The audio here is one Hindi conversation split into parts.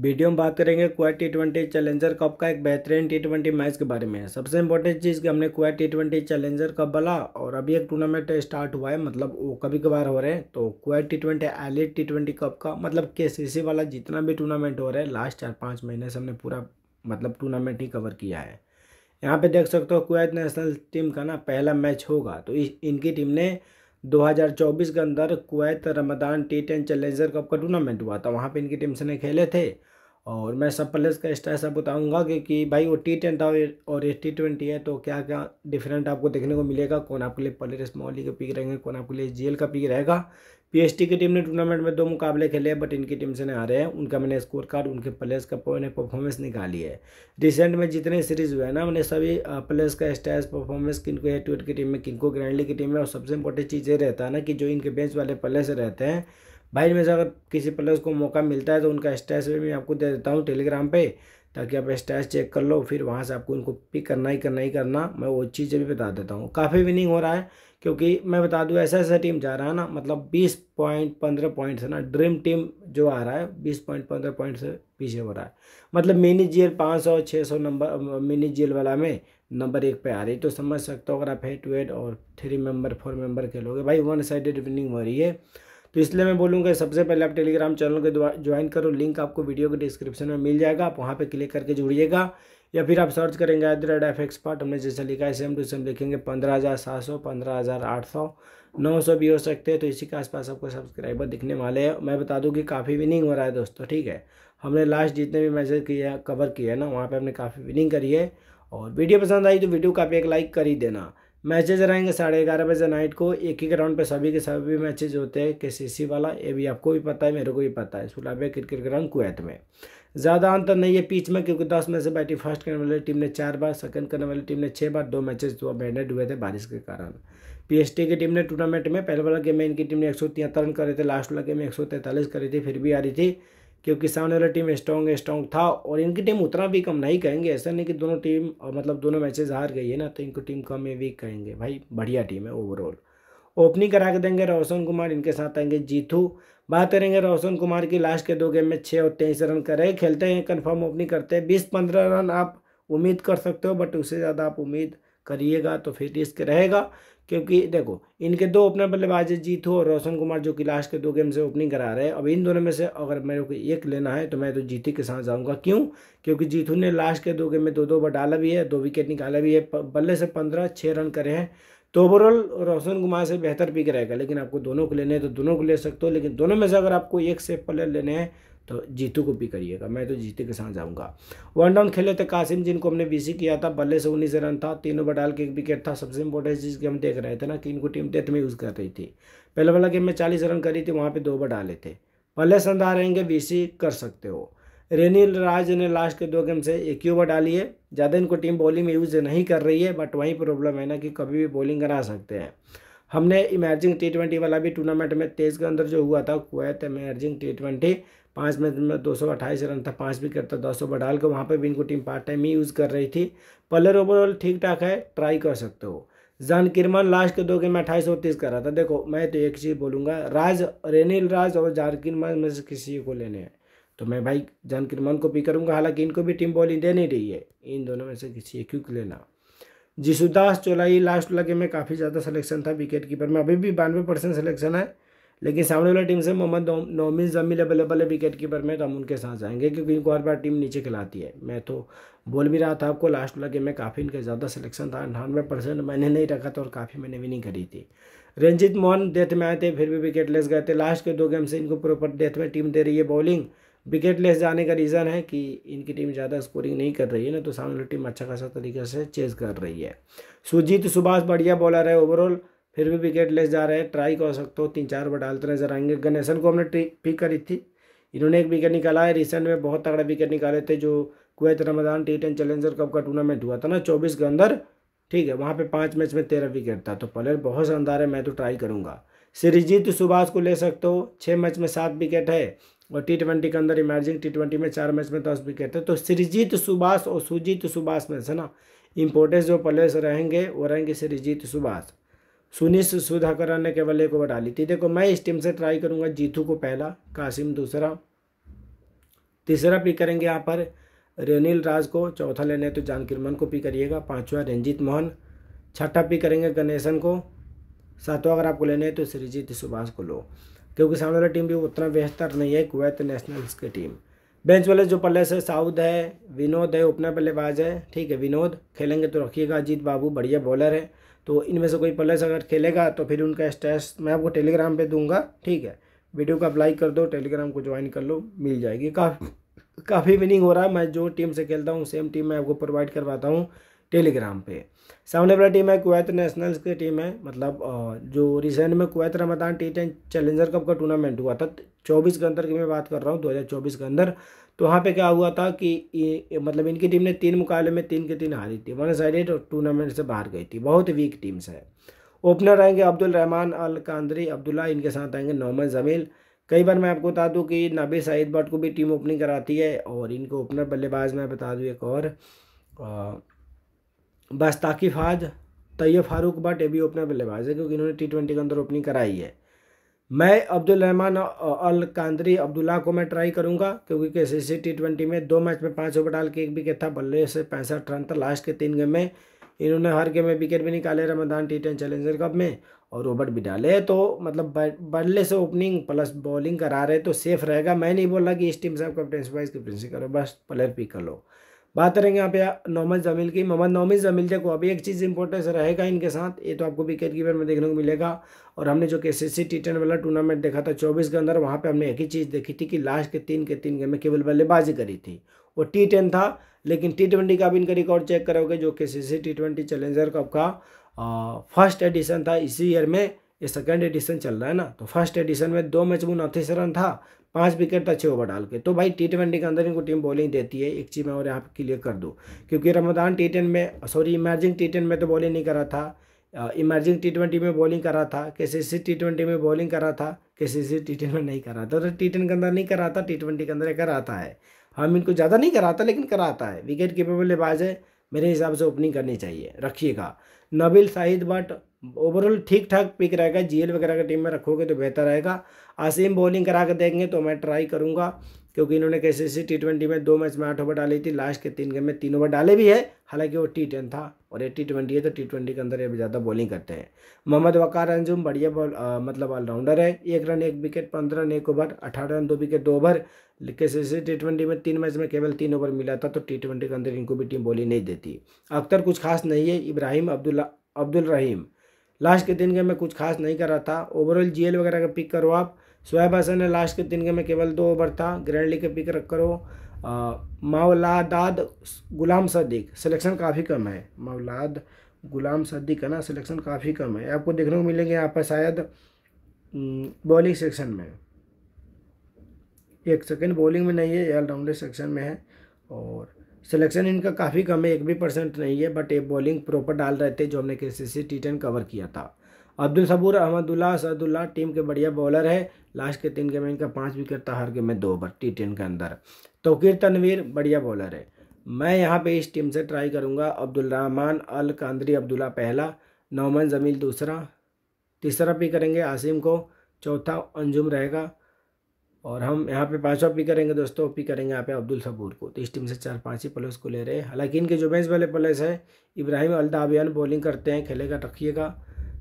वीडियो में बात करेंगे Kuwait T twenty challenger cup का एक बेहतरीन टी ट्वेंटी मैच के बारे में सबसे इंपॉर्टेंट चीज़ कि हमने Kuwait T twenty challenger cup वाला और अभी एक टूर्नामेंट स्टार्ट हुआ है मतलब वो कभी कभार हो रहे हैं तो Kuwait T twenty elite T twenty cup का मतलब के सी सी वाला जितना भी टूर्नामेंट हो रहा है लास्ट चार पाँच महीने से हमने पूरा मतलब टूर्नामेंट ही कवर किया है यहाँ पर देख सकते हो क्वाइट नेशनल टीम का ना पहला मैच होगा तो इनकी टीम ने 2024 के अंदर Kuwait Ramadan T ten challenger cup का टूर्नामेंट हुआ था वहाँ पे इनकी टीम से ने खेले थे और मैं सब प्लेस का स्टाइल सब बताऊंगा कि, कि भाई वो टी टेन था और ये टी ट्वेंटी है तो क्या क्या डिफरेंट आपको देखने को मिलेगा कौन आपके लिए प्लेयर स्मॉली का पिक रहेंगे कौन आपके लिए जी का पिक रहेगा पीएसटी की टीम ने टूर्नामेंट में दो मुकाबले खेले बट इनकी टीम से नहीं आ रहे हैं उनका मैंने स्कोर कार्ड उनके प्लेयर्स का परफॉर्मेंस निकाली है रिसेंट में जितने सीरीज हुए हैं ना मैंने सभी प्लेयर्स का स्टैस परफॉर्मेंस किनको ट्वेट की टीम में किनको ग्रैंडली की टीम में और सबसे इंपॉर्टेंट चीज़ ये रहता है ना कि जो इनके बेंच वाले प्लेयर्स रहते हैं भाई में से अगर किसी प्लेयर्स को मौका मिलता है तो उनका स्टैस भी मैं आपको दे देता हूँ टेलीग्राम पे ताकि आप स्टैस चेक कर लो फिर वहाँ से आपको उनको पिक करना ही करना ही करना मैं वो चीज़ें भी बता देता हूँ काफ़ी विनिंग हो रहा है क्योंकि मैं बता दूँ ऐसा ऐसा टीम जा रहा है ना मतलब बीस पॉइंट पंद्रह पॉइंट है ना ड्रीम टीम जो आ रहा है बीस पॉइंट पंद्रह पॉइंट से पीछे हो रहा है मतलब मिनी जी एल पाँच सौ छः सौ नंबर मिनी जी एल वाला में नंबर एक पे आ रही तो समझ सकते हो अगर आप हेड टू हेड और थ्री मेंबर फोर मेंबर खेलोगे भाई वन साइडेड विनिंग हो रही है तो इसलिए मैं बोलूँगा सबसे पहले आप टेलीग्राम चैनल को ज्वाइन करो लिंक आपको वीडियो के डिस्क्रिप्शन में मिल जाएगा आप वहाँ पर क्लिक करके जुड़िएगा या फिर आप सर्च करेंगे at the rate F expert हमने जैसे लिखा है सेम टू सेम लिखेंगे पंद्रह हज़ार सात सौ पंद्रह हज़ार आठ सौ नौ सौ भी हो सकते हैं तो इसी के आसपास आपको सब्सक्राइबर दिखने वाले हैं मैं बता दूं कि काफ़ी विनिंग हो रहा है दोस्तों ठीक है हमने लास्ट जितने भी मैसेज किया कवर किया है ना वहाँ पर हमने काफ़ी विनिंग करी है और वीडियो पसंद आई तो वीडियो को आप एक लाइक कर ही देना मैचेज रहेंगे साढ़े ग्यारह बजे नाइट को एक ही ग्राउंड पे सभी के सभी मैचेज होते हैं के सी सी वाला ये भी आपको भी पता है मेरे को भी पता है सुलाबिया क्रिकेट ग्राउंड कुवैत में ज़्यादा अंतर नहीं है पीच में क्योंकि दस में से बैटिंग फर्स्ट करने वाली टीम ने चार बार सेकंड करने वाली टीम ने छः बार दो मैचेज दो तो बैंडेड हुए थे बारिश के कारण पी की टीम ने टूर्नामेंट में पहले वाला गेम में इनकी टीम ने एक रन करे थे लास्ट वाला गेम में एक करी थी फिर भी आ रही थी क्योंकि सामने वाली टीम स्ट्रॉन्ग स्ट्रॉन्ग था और इनकी टीम उतना भी कम नहीं कहेंगे ऐसा नहीं कि दोनों टीम मतलब दोनों मैचेज हार गई है ना तो इनको टीम कम ही वीक कहेंगे भाई बढ़िया टीम है ओवरऑल ओपनिंग करा के देंगे रोशन कुमार इनके साथ आएंगे जीतू बात करेंगे रोशन कुमार की लास्ट के दो गेम में छः और तेईस रन करे खेलते हैं कन्फर्म ओपनिंग करते हैं बीस पंद्रह रन आप उम्मीद कर सकते हो बट उससे ज़्यादा आप उम्मीद करिएगा तो फिर रिस्क रहेगा क्योंकि देखो इनके दो ओपनर बल्लेबाज है जीतू और रोशन कुमार जो कि लास्ट के दो गेम से ओपनिंग करा रहे हैं अब इन दोनों में से अगर मेरे को एक लेना है तो मैं तो जीती के साथ जाऊंगा क्यों क्योंकि जीतू ने लास्ट के दो गेम में दो दो ओवर डाला भी है दो विकेट निकाला भी है बल्ले से पंद्रह छः रन करे हैं तो ओवरऑल रोशन कुमार से बेहतर पिक रहेगा लेकिन आपको दोनों को लेने हैं तो दोनों को ले सकते हो लेकिन दोनों में से अगर आपको एक से प्लेयर लेने हैं तो जीतू को भी करिएगा मैं तो जीते के साथ जाऊंगा वन डाउन खेले थे कासिम जिनको हमने बीसी किया था बल्ले से उन्नीस रन था तीनों बटाल के एक विकेट था सबसे इंपॉर्टेंट चीज़ की हम देख रहे थे ना कि इनको टीम डेथ में यूज़ कर रही थी पहले वाला गेम में चालीस रन करी थी वहाँ पर दो ओवर डाले थे पहले संधा रहेंगे बीसी कर सकते हो रेनिल राज ने लास्ट के दो गेम से एक ही ओवर डाली है ज़्यादा इनको टीम बॉलिंग में यूज़ नहीं कर रही है बट वहीं प्रॉब्लम है ना कि कभी भी बॉलिंग करा सकते हैं हमने इमर्जिंग टी ट्वेंटी वाला भी टूर्नामेंट में तेज़ के अंदर जो हुआ था कुवैत इमर्जिंग टी ट्वेंटी पाँच में तो दो सौ अट्ठाईस रन था पाँच विकेट था दस ओवर डाल के वहाँ पर भी इनको टीम पार्ट टाइम ही यूज़ कर रही थी पलर ओवरऑल ठीक ठाक है ट्राई कर सकते हो जान किरमन लास्ट के दो गेम में अट्ठाईस और तीस कर रहा था देखो मैं तो एक चीज़ बोलूँगा राज रेनिल राज और जान किरमन में से किसी को लेने हैं तो मैं भाई जान किरमन को पिक करूँगा हालांकि इनको भी टीम बॉलिंग दे नहीं रही है इन दोनों में से किसी एक क्यों लेना जिसुदास चोलाई लास्ट लगे में काफ़ी ज़्यादा सलेक्शन था विकेट कीपर में अभी भी बानवे परसेंट सिलेक्शन है लेकिन सामने वाला टीम से मोहम्मद नोमिन जमील अवेलेबल है विकेट कीपर में तो हम उनके साथ जाएंगे क्योंकि इनको हर बार टीम नीचे खिलाती है मैं तो बोल भी रहा था आपको लास्ट वाला गेम में काफ़ी इनका ज़्यादा सिलेक्शन था अठानवे परसेंट मैंने नहीं रखा था और काफ़ी मैंने विनिंग करी थी रंजीत मोहन डेथ में आए थे फिर भी विकेट लेस गए थे लास्ट के दो गेम से इनको प्रॉपर डेथ में टीम दे रही है बॉलिंग विकेट लेस जाने का रीज़न है कि इनकी टीम ज़्यादा स्कोरिंग नहीं कर रही है ना तो सामने वाली टीम अच्छा खासा तरीके से चेज कर रही है सुजीत सुभाष बढ़िया बॉलर है ओवरऑल फिर भी विकेट ले जा रहे हैं ट्राई कर सकते हो तीन चार बार डालते नजर आएंगे गनेसन को हमने पिक करी थी इन्होंने एक विकेट निकाला है रिसेंट में बहुत तगड़ा विकेट निकाले थे जो Kuwait Ramadan T ten challenger cup का टूर्नामेंट हुआ था ना चौबीस के अंदर ठीक है वहाँ पे पाँच मैच में तेरह विकेट था तो प्लेयर बहुत शानदार है मैं तो ट्राई करूँगा सिरिजीत सुभाष को ले सकते हो छः मैच में सात विकेट है और टी ट्वेंटी के अंदर इमर्जिंग टी ट्वेंटी में चार मैच में दस विकेट है तो सिरिजीत सुभाष और सुजीत सुभाष में से ना इम्पोर्टेंस जो प्लेयर्स रहेंगे वो रहेंगे सिरिजीत सुभाष सुनिश सुधाकर ने केवल एक ओवर डाली थी देखो मैं इस टीम से ट्राई करूंगा जीतू को पहला कासिम दूसरा तीसरा पिक करेंगे यहाँ पर रेनिल राज को चौथा लेने तो जानकिरमन को पिक करिएगा पाँचवा रंजीत मोहन छठा पिक करेंगे गणेशन को सातवा अगर आपको लेने है तो श्रीजीत सुभाष को लो क्योंकि सामने वाली टीम भी उतना बेहतर नहीं है कुवैत नेशनल्स की टीम बेंच वाले जो पल्ले से साउद है विनोद है ओपनर बल्लेबाज है ठीक है विनोद खेलेंगे तो रखिएगा अजीत बाबू बढ़िया बॉलर है तो इनमें से कोई प्लेयर्स अगर खेलेगा तो फिर उनका स्टेटस मैं आपको टेलीग्राम पे दूंगा ठीक है वीडियो को आप लाइक कर दो टेलीग्राम को ज्वाइन कर लो मिल जाएगी काफ़ी काफ़ी विनिंग हो रहा है मैं जो टीम से खेलता हूँ सेम टीम मैं आपको प्रोवाइड करवाता हूँ टेलीग्राम पे सामने वाला टीम है कुवैत नेशनल्स की टीम है मतलब जो रिसेंट में Kuwait Ramadan T ten challenger cup का टूर्नामेंट हुआ था चौबीस के अंदर की मैं बात कर रहा हूँ दो हज़ार चौबीस के अंदर तो वहाँ पे क्या हुआ था कि ये मतलब इनकी टीम ने तीन मुकाबले में तीन के तीन हारी थी वन साइडेड टूर्नामेंट से बाहर गई थी बहुत वीक टीम्स है ओपनर आएंगे अब्दुल रहमान अल कांदरी अब्दुल्ला इनके साथ आएंगे नोमन जमील कई बार मैं आपको बता दूँ कि नबी साहिद भट्ट को भी टीम ओपनिंग कराती है और इनको ओपनर बल्लेबाज मैं बता दूँ एक और बस ताकि फाज तैयब फारूक बट ये भी ओपनर बल्लेबाज है क्योंकि इन्होंने टी ट्वेंटी के अंदर ओपनिंग कराई है मैं अब्दुल रहमान अल कांदरी अब्दुल्ला को मैं ट्राई करूंगा क्योंकि के सी टी ट्वेंटी में दो मैच में पाँच ओवर डाल के एक विकेट था बल्ले से पैंसठ रन था लास्ट के तीन गेम में इन्होंने हर गेम में विकेट भी निकाले Ramadan T ten challenger cup में और ओवर भी डाले तो मतलब बल्ले से ओपनिंग प्लस बॉलिंग करा रहे तो सेफ रहेगा मैं नहीं बोला कि इस टीम से आप कैप्टनसी वाइज कैप्टनसी करो बस प्लेयर पिक कर लो बात करेंगे यहाँ पे नोमस जमील की मोहम्मद नोमिस जमील देखो अभी एक चीज़ इंपॉर्टेंस रहेगा इनके साथ ये तो आपको विकेट कीपर में देखने को मिलेगा और हमने जो K C C T ten वाला टूर्नामेंट देखा था चौबीस के अंदर वहाँ पे हमने एक ही चीज़ देखी थी कि लास्ट के तीन के तीन गेम में केवल बल्लेबाजी करी थी वो टी टेन था लेकिन टी ट्वेंटी का भी इनका रिकॉर्ड चेक करोगे जो K C C T twenty challenger cup का फर्स्ट एडिशन था इसी ईयर में ये सेकंड एडिशन चल रहा है ना तो फर्स्ट एडिशन में दो मैच में उनतीस रन था पांच विकेट अच्छे छः ओवर डाल के तो भाई टी ट्वेंटी के अंदर इनको टीम बॉलिंग देती है एक चीज़ मैं और यहाँ पे क्लियर कर दूँ क्योंकि रमदान टी टेन में सॉरी इमर्जिंग टी टेन में तो बॉलिंग नहीं करा था इमर्जिंग टी ट्वेंटी में बॉलिंग करा था K C C T twenty में बॉलिंग करा था K C C T ten में नहीं करा था तो टी टेन के अंदर नहीं कराता टी ट्वेंटी के अंदर कराता है हम इनको ज़्यादा नहीं कराता लेकिन कराता है विकेट कीपेबल लिबाज है मेरे हिसाब से ओपनिंग करनी चाहिए रखिएगा नबील शाहिद बट ओवरऑल ठीक ठाक पिक रहेगा जीएल वगैरह का टीम में रखोगे तो बेहतर रहेगा आसिम बॉलिंग करा कर देंगे तो मैं ट्राई करूँगा क्योंकि इन्होंने कैसे सी टी ट्वेंटी में दो मैच में आठ ओवर डाली थी लास्ट के तीन गेम में तीन ओवर डाले भी है हालांकि वो टी टेन था और ये टी ट्वेंटी है तो टी ट्वेंटी के अंदर ये ज़्यादा बॉलिंग करते हैं मोहम्मद वकार अंजुम बढ़िया बॉल मतलब ऑलराउंडर है एक रन एक विकेट पंद्रह रन एक ओवर अठारह रन दो विकेट दो ओवर कैसे सी टी ट्वेंटी में तीन मैच में केवल तीन ओवर मिला था तो टी ट्वेंटी के अंदर इनको भी टीम बॉलिंग नहीं देती अख्तर कुछ खास नहीं है Ibrahim Abdullah Abdul Rahim last के तीन गेम में कुछ खास नहीं कर रहा था ओवरऑल जीएल वगैरह का पिक करो आप शोएब हसन ने लास्ट के तीन गेम में केवल दो ओवर था ग्रैंड लीग के पिक रख करो मौलादाद गुलाम सदीक सिलेक्शन काफ़ी कम है मौलाद गुलाम सदीक है ना सिलेक्शन काफ़ी कम है आपको देखने को मिलेंगे यहाँ पर शायद बॉलिंग सेक्शन में एक सेकेंड बॉलिंग में नहीं है ऑलराउंडर सेक्शन में है और सिलेक्शन इनका काफ़ी कम है एक भी परसेंट नहीं है बट ये बॉलिंग प्रॉपर डाल रहे थे जो हमने K C C T ten cover किया था Abdul Sabur Ahmadullah Asadullah team के बढ़िया बॉलर है लास्ट के तीन गेम में इनका पाँच विकेट था हर गेम में दो ओवर टी टेन के अंदर तोकीर तनवीर बढ़िया बॉलर है मैं यहाँ पे इस टीम से ट्राई करूँगा अब्दुलरहमान अल कांदरी अब्दुल्ला पहला नौमन जमील दूसरा तीसरा पी करेंगे आसिम को चौथा अंजुम रहेगा और हम यहाँ पे पाँचवा पी करेंगे दोस्तों पी करेंगे यहाँ पे अब्दुल सबूर को तो इस टीम से चार पाँच ही प्लेयर्स को ले रहे हैं हालांकि इनके जो बेंच वाले प्लेयर्स हैं इब्राहिम अलदाबियान बॉलिंग करते हैं खेलेगा रखिएगा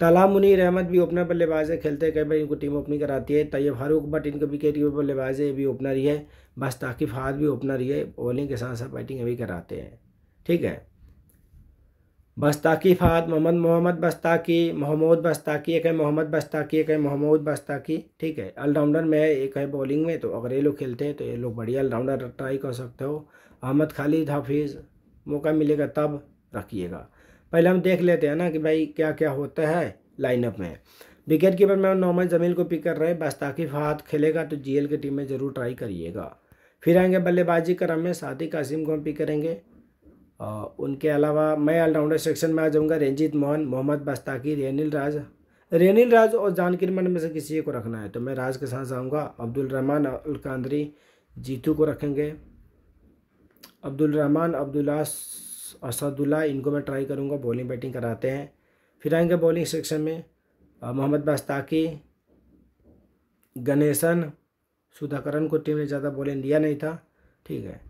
तला मुनीर अहमद भी ओपनर बल्लेबाज है खेलते हैं कई बार इनको टीम ओपनिंग कराती है तैयब फारूक बट इनके भी कई बल्लेबाज है भी ओपनर ही है बस ताकिफ हाथ भी ओपनर ही है बॉलिंग के साथ साथ बैटिंग अभी कराते हैं ठीक है बस्ताकी फहद मोहम्मद मोहम्मद बस्ताकी मोहम्मद बस्ताकी एक है मोहम्मद बस्ताकी एक है मोहम्मद बस्ताकी ठीक है ऑलराउंडर में एक है बॉलिंग में तो अगर ये लोग खेलते हैं तो ये लोग बढ़िया ऑलराउंडर ट्राई कर सकते हो अहमद खालिद हाफिज़ मौका मिलेगा तब रखिएगा पहले हम देख लेते हैं ना कि भाई क्या क्या होता है लाइनअप में विकेट कीपर में नॉर्मल जमील को पिक कर रहे हैं बस्ताकी फहद खेलेगा तो जी की टीम में ज़रूर ट्राई करिएगा फिर आएंगे बल्लेबाजी क्रम में सादिक कासिम को हम पिक करेंगे उनके अलावा मैं ऑलराउंडर सेक्शन में आ जाऊँगा रंजीत मोहन मोहम्मद बस्ताकी रेनिल राज रेनिल राज और जानकिर मन में से किसी को रखना है तो मैं राज के साथ जाऊँगा अब्दुल रहमान अलकांदरी जीतू को रखेंगे अब्दुल रहमान अब्दुल्ला असदुल्ला इनको मैं ट्राई करूँगा बॉलिंग बैटिंग कराते हैं फिर आएंगे बॉलिंग सेक्शन में मोहम्मद बस्ताकी गणेशन सुधाकरण को टीम ने ज़्यादा बॉलिंग दिया नहीं था ठीक है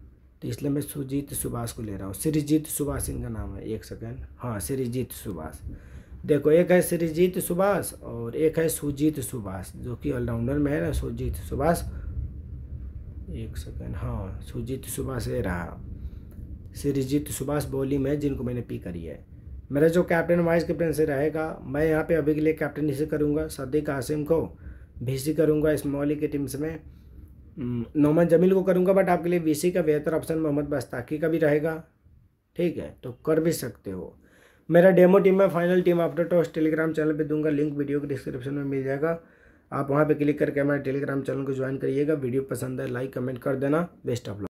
तो इसलिए मैं सुजीत सुभाष को ले रहा हूँ श्रीजीत सुभाष इनका नाम है एक सेकेंड हाँ श्रीजीत सुभाष देखो एक है श्रीजीत सुभाष और एक है सुजीत सुभाष जो कि ऑलराउंडर में है ना सुजीत सुभाष एक सेकेंड हाँ सुजीत सुभाष ये रहा श्रीजीत सुभाष बॉलिंग में जिनको मैंने पी करी है मेरा जो कैप्टन वाइस कैप्टन से रहेगा मैं यहाँ पे अभी के लिए कैप्टन इसे करूँगा सदीक आसिम को भी सी करूँगा इस मौली की टीम्स में हम्म, नोमन जमील को करूँगा बट आपके लिए वीसी का बेहतर ऑप्शन मोहम्मद बस्ताकी का भी रहेगा ठीक है तो कर भी सकते हो मेरा डेमो टीम है final team after toss Telegram channel पे दूंगा लिंक वीडियो के डिस्क्रिप्शन में मिल जाएगा आप वहाँ पे क्लिक करके हमारे टेलीग्राम चैनल को ज्वाइन करिएगा वीडियो पसंद है लाइक कमेंट कर देना बेस्ट ऑफ